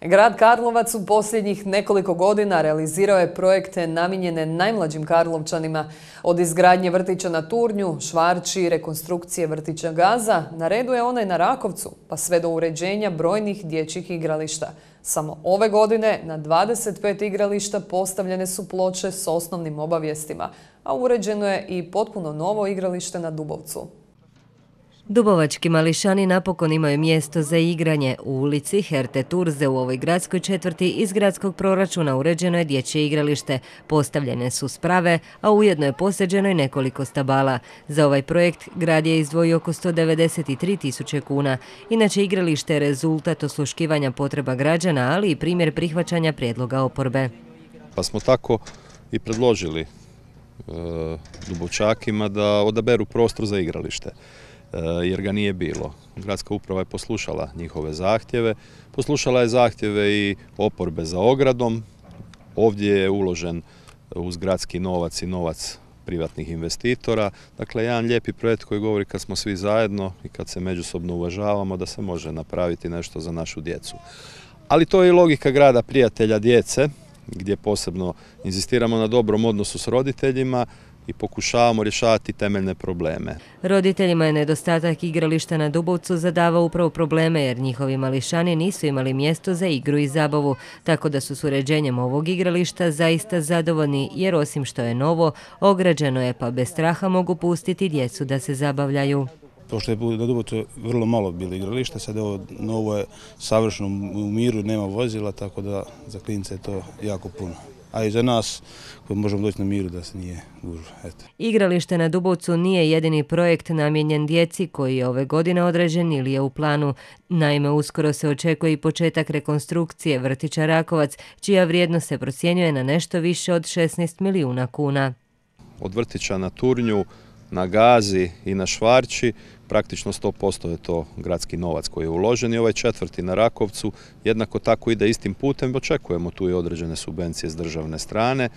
Grad Karlovac u posljednjih nekoliko godina realizirao je projekte namijenjene najmlađim Karlovčanima od izgradnje vrtića na Turnju, Švarči, rekonstrukcije vrtića Gaza, na redu je onaj na Rakovcu, pa sve do uređenja brojnih dječjih igrališta. Samo ove godine na 25 igrališta postavljene su ploče s osnovnim obavijestima, a uređeno je i potpuno novo igralište na Dubovcu. Dubovački mališani napokon imaju mjesto za igranje. U ulici Herte Turze u ovoj gradskoj četvrti iz gradskog proračuna uređeno je dječje igralište. Postavljene su sprave, a ujedno je poseđeno i nekoliko stabala. Za ovaj projekt grad je izdvojio oko 193 tisuće kuna. Inače, igralište je rezultat osluškivanja potreba građana, ali i primjer prihvaćanja prijedloga oporbe. Pa smo tako i predložili e, da odaberu prostor za igralište. Eh, jer ga nije bilo. Gradska uprava je poslušala njihove zahtjeve, poslušala je zahtjeve i oporbe za ogradom. Ovdje je uložen uz gradski novac i novac privatnih investitora. Dakle, jedan lijepi projekt koji govori kad smo svi zajedno i kad se međusobno uvažavamo da se može napraviti nešto za našu djecu. Ali to je i logika grada prijatelja djece, gdje posebno inzistiramo na dobrom odnosu s roditeljima, i pokušavamo rješavati temeljne probleme. Roditeljima je nedostatak igrališta na Dubovcu zadavao upravo probleme jer njihovi mališani nisu imali mjesto za igru i zabavu, tako da su s uređenjem ovog igrališta zaista zadovoljni jer osim što je novo, ograđeno je pa bez straha mogu pustiti djecu da se zabavljaju. Pošto je na Dubovcu vrlo malo bilo igrališta, sad ovo novo je savršeno u miru, nema vozila, tako da za klince je to jako puno a i za nas koji možemo doći na miru da se nije gužva. Igralište na Dubovcu nije jedini projekt namjenjen djeci koji je ove godine određen ili je u planu. Naime, uskoro se očekuje i početak rekonstrukcije vrtića Rakovac, čija vrijednost se procjenjuje na nešto više od 16 milijuna kuna. Od vrtića na Turnju, na Gazi i na Švarči praktično 100% je to gradski novac koji je uložen i ovaj četvrti na Rakovcu jednako tako ide istim putem, očekujemo tu i određene subvencije s državne strane,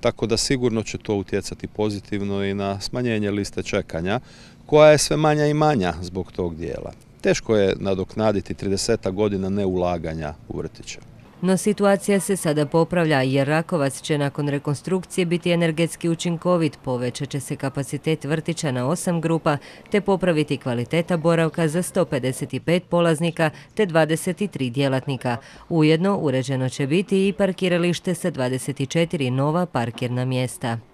tako da sigurno će to utjecati pozitivno i na smanjenje liste čekanja, koja je sve manja i manja zbog tog dijela. Teško je nadoknaditi 30 godina neulaganja u vrtiće. No situacija se sada popravlja jer Rakovac će nakon rekonstrukcije biti energetski učinkovit, povećat će se kapacitet vrtića na osam grupa te popraviti kvaliteta boravka za 155 polaznika te 23 djelatnika. Ujedno uređeno će biti i parkiralište sa 24 nova parkirna mjesta.